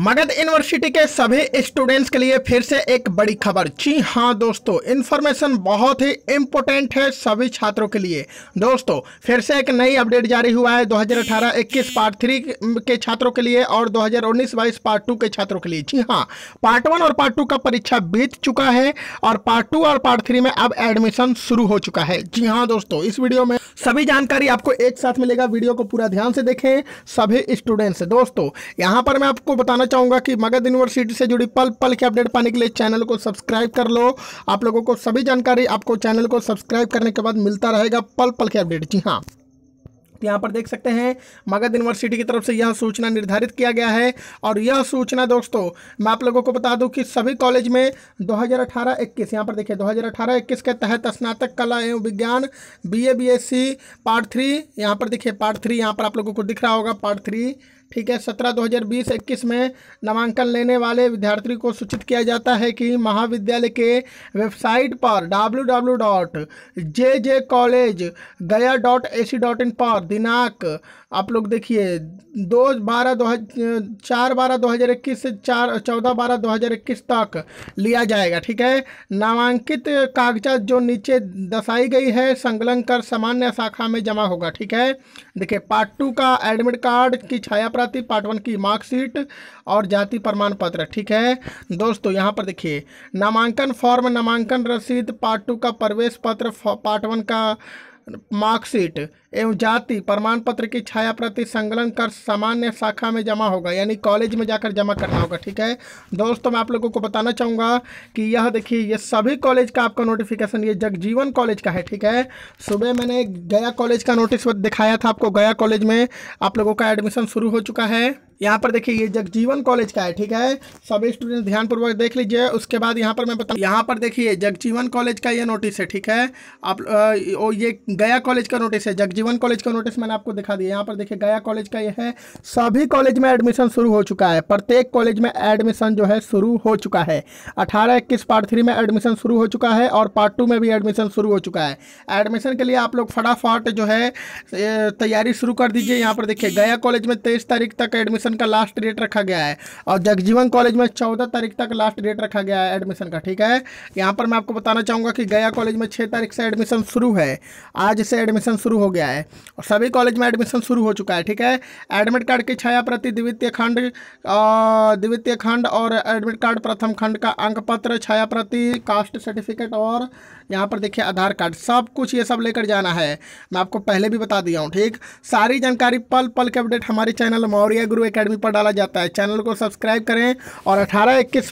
Magadh university के सभी students के लिए फिर से एक बड़ी खबर जी हाँ दोस्तों इन्फॉर्मेशन बहुत ही इम्पोर्टेंट है सभी छात्रों के लिए दोस्तों फिर से एक नई अपडेट जारी हुआ है 2018-21 पार्ट थ्री के छात्रों के लिए और 2019-22 पार्ट टू के छात्रों के लिए जी हाँ पार्ट वन और पार्ट टू का परीक्षा बीत चुका है और पार्ट टू और पार्ट थ्री में अब एडमिशन शुरू हो चुका है जी हाँ दोस्तों इस वीडियो में सभी जानकारी आपको एक साथ मिलेगा वीडियो को पूरा ध्यान से देखें सभी स्टूडेंट्स दोस्तों यहाँ पर मैं आपको बताना बताना चाहूँगा कि मगध यूनिवर्सिटी से जुड़ी पल पल की अपडेट पाने के लिए चैनल को सब्सक्राइब कर लो आप लोगों को सभी जानकारी आपको चैनल को सब्सक्राइब करने के बाद मिलता रहेगा पल पल की अपडेट जी हाँ तो यहाँ पर देख सकते हैं मगध यूनिवर्सिटी की तरफ से यह सूचना निर्धारित किया गया है और यह सूचना दोस्तों मैं आप लोगों को बता दूं कि सभी कॉलेज में 2018-21 यहाँ पर देखिए 2018-21 के तहत स्नातक कला एवं विज्ञान बीए बीएससी पार्ट थ्री यहाँ पर देखिए पार्ट थ्री यहाँ पर आप लोगों को दिख रहा होगा पार्ट थ्री ठीक है सत्रह दो हज़ार बीस इक्कीस में नामांकन लेने वाले विद्यार्थी को सूचित किया जाता है कि महाविद्यालय के वेबसाइट पर W W dot J J college Gaya dot A C dot in पर दिनांक आप लोग देखिए दो बारह दो चार बारह दो हज़ार इक्कीस से चार चौदह बारह दो हज़ार इक्कीस तक लिया जाएगा ठीक है नामांकित कागजात जो नीचे दर्शाई गई है संकलन कर सामान्य शाखा में जमा होगा ठीक है देखिए पार्ट टू का एडमिट कार्ड की छाया प्रति पार्ट वन की मार्कशीट और जाति प्रमाण पत्र ठीक है दोस्तों यहाँ पर देखिए नामांकन फॉर्म नामांकन रसीद पार्ट टू का प्रवेश पत्र पार्ट वन का मार्कशीट एवं जाति प्रमाण पत्र की छाया प्रति संकलन कर सामान्य शाखा में जमा होगा यानी कॉलेज में जाकर जमा करना होगा ठीक है दोस्तों मैं आप लोगों को बताना चाहूँगा कि यह देखिए ये सभी कॉलेज का आपका नोटिफिकेशन ये जगजीवन कॉलेज का है ठीक है सुबह मैंने गया कॉलेज का नोटिस दिखाया था आपको गया कॉलेज में आप लोगों का एडमिशन शुरू हो चुका है यहाँ पर देखिए ये जगजीवन कॉलेज का है ठीक है सभी स्टूडेंट ध्यानपूर्वक देख लीजिए उसके बाद यहाँ पर मैं बता यहाँ पर देखिए जगजीवन कॉलेज का ये नोटिस है ठीक है आप ओ ये गया कॉलेज का नोटिस है जगजीवन कॉलेज का नोटिस मैंने आपको दिखा दिया यहाँ पर देखिए गया कॉलेज का ये है सभी कॉलेज में एडमिशन शुरू हो चुका है प्रत्येक कॉलेज में एडमिशन जो है शुरू हो चुका है अठारह इक्कीस पार्ट थ्री में एडमिशन शुरू हो चुका है और पार्ट टू में भी एडमिशन शुरू हो चुका है एडमिशन के लिए आप लोग फटाफट जो है तैयारी शुरू कर दीजिए यहाँ पर देखिए गया कॉलेज में तेईस तारीख तक एडमिशन एडमिशन का लास्ट डेट रखा गया है और जगजीवन कॉलेज में चौदह तारीख तक लास्ट डेट रखा गया है एडमिशन का ठीक है यहाँ पर मैं आपको बताना चाहूँगा कि गया कॉलेज में छः तारीख से एडमिशन शुरू है आज से एडमिशन शुरू हो गया है और सभी कॉलेज में एडमिशन शुरू हो चुका है ठीक है एडमिट कार्ड की छाया प्रति द्वितीय खंड द्वितीय खंड और एडमिट कार्ड प्रथम खंड का अंक पत्र छाया प्रति कास्ट सर्टिफिकेट और यहाँ पर देखिए आधार कार्ड सब कुछ ये सब लेकर जाना है मैं आपको पहले भी बता दिया हूँ ठीक सारी जानकारी पल पल के अपडेट हमारे चैनल मौर्य गुरु अकेडमी पर डाला जाता है चैनल को सब्सक्राइब करें और अठारह इक्कीस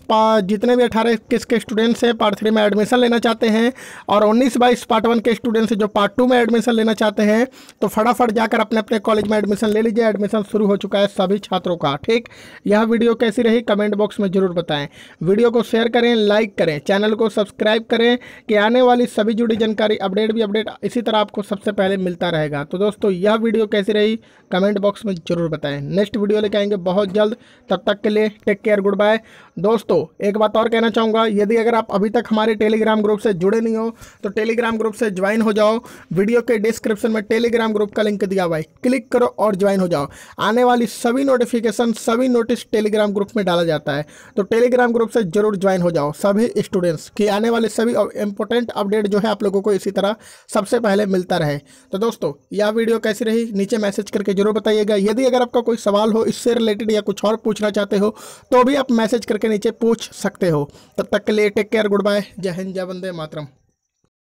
जितने भी अठारह इक्कीस के स्टूडेंट्स हैं पार्ट थ्री में एडमिशन लेना चाहते हैं और उन्नीस बाईस पार्ट वन के स्टूडेंट्स जो पार्ट टू में एडमिशन लेना चाहते हैं तो फटाफट जाकर अपने अपने कॉलेज में एडमिशन ले लीजिए एडमिशन शुरू हो चुका है सभी छात्रों का ठीक यह वीडियो कैसी रही कमेंट बॉक्स में ज़रूर बताएं वीडियो को शेयर करें लाइक करें चैनल को सब्सक्राइब करें कि आने वाली सभी जुड़ी जानकारी अपडेट भी अपडेट इसी तरह आपको सबसे पहले मिलता रहेगा तो दोस्तों यह वीडियो कैसी रही कमेंट बॉक्स में ज़रूर बताएं नेक्स्ट वीडियो लेके आएंगे बहुत जल्द तब तक के लिए टेक केयर गुड बाय दोस्तों एक बात और कहना चाहूँगा यदि अगर आप अभी तक हमारे टेलीग्राम ग्रुप से जुड़े नहीं हो तो टेलीग्राम ग्रुप से ज्वाइन हो जाओ वीडियो के डिस्क्रिप्शन में टेलीग्राम ग्रुप का लिंक दिया हुआ है क्लिक करो और ज्वाइन हो जाओ आने वाली सभी नोटिफिकेशन सभी नोटिस टेलीग्राम ग्रुप में डाला जाता है तो टेलीग्राम ग्रुप से जरूर ज्वाइन हो जाओ सभी स्टूडेंट्स की आने वाले सभी इंपॉर्टेंट अपडेट जो है आप लोगों को इसी तरह सबसे पहले मिलता रहे तो दोस्तों यह वीडियो कैसी रही नीचे मैसेज करके जरूर बताइएगा यदि अगर आपका कोई सवाल हो इस उससे रिलेटेड या कुछ और पूछना चाहते हो तो भी आप मैसेज करके नीचे पूछ सकते हो तब तक के लिए टेक केयर गुड बाय जय हिंद जय वंदे मातरम